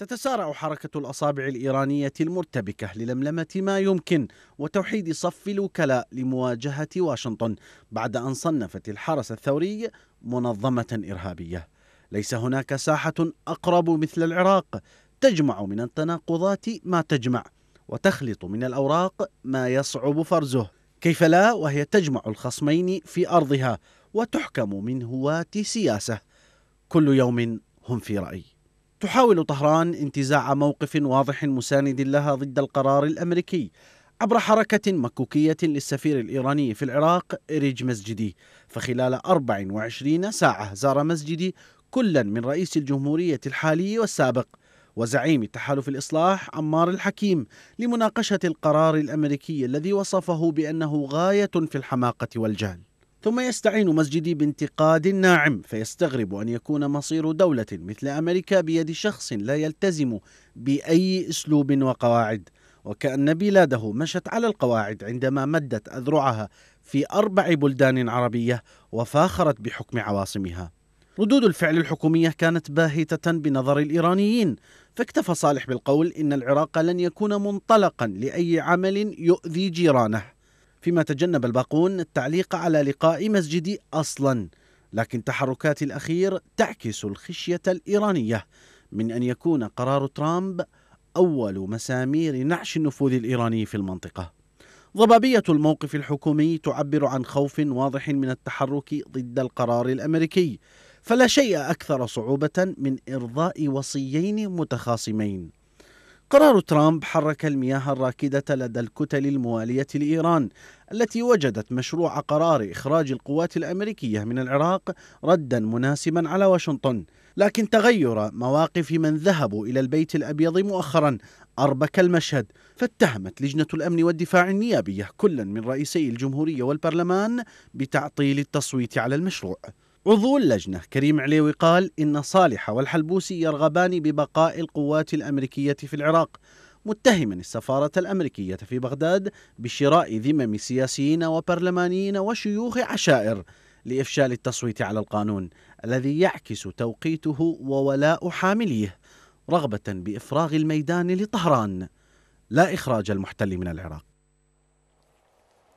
تتسارع حركة الأصابع الإيرانية المرتبكة للملمة ما يمكن وتوحيد صف الوكلاء لمواجهة واشنطن بعد أن صنفت الحرس الثوري منظمة إرهابية ليس هناك ساحة أقرب مثل العراق تجمع من التناقضات ما تجمع وتخلط من الأوراق ما يصعب فرزه كيف لا وهي تجمع الخصمين في أرضها وتحكم من هواة سياسة كل يوم هم في رأي تحاول طهران انتزاع موقف واضح مساند لها ضد القرار الامريكي عبر حركة مكوكية للسفير الإيراني في العراق إريج مسجدي فخلال 24 ساعة زار مسجدي كلا من رئيس الجمهورية الحالي والسابق وزعيم تحالف الإصلاح عمار الحكيم لمناقشة القرار الأمريكي الذي وصفه بأنه غاية في الحماقة والجهل ثم يستعين مسجدي بانتقاد ناعم فيستغرب أن يكون مصير دولة مثل أمريكا بيد شخص لا يلتزم بأي أسلوب وقواعد وكأن بلاده مشت على القواعد عندما مدت أذرعها في أربع بلدان عربية وفاخرت بحكم عواصمها ردود الفعل الحكومية كانت باهتة بنظر الإيرانيين فاكتفى صالح بالقول إن العراق لن يكون منطلقا لأي عمل يؤذي جيرانه فيما تجنب الباقون التعليق على لقاء مسجدي أصلا لكن تحركات الأخير تعكس الخشية الإيرانية من أن يكون قرار ترامب أول مسامير نعش النفوذ الإيراني في المنطقة ضبابية الموقف الحكومي تعبر عن خوف واضح من التحرك ضد القرار الأمريكي فلا شيء أكثر صعوبة من إرضاء وصيين متخاصمين قرار ترامب حرك المياه الراكدة لدى الكتل الموالية لإيران التي وجدت مشروع قرار إخراج القوات الأمريكية من العراق ردا مناسبا على واشنطن لكن تغير مواقف من ذهبوا إلى البيت الأبيض مؤخرا أربك المشهد فاتهمت لجنة الأمن والدفاع النيابية كلا من رئيسي الجمهورية والبرلمان بتعطيل التصويت على المشروع عضو اللجنة كريم عليوي قال إن صالح والحلبوسي يرغبان ببقاء القوات الأمريكية في العراق متهما السفارة الأمريكية في بغداد بشراء ذمم سياسيين وبرلمانيين وشيوخ عشائر لإفشال التصويت على القانون الذي يعكس توقيته وولاء حامليه رغبة بإفراغ الميدان لطهران لا إخراج المحتل من العراق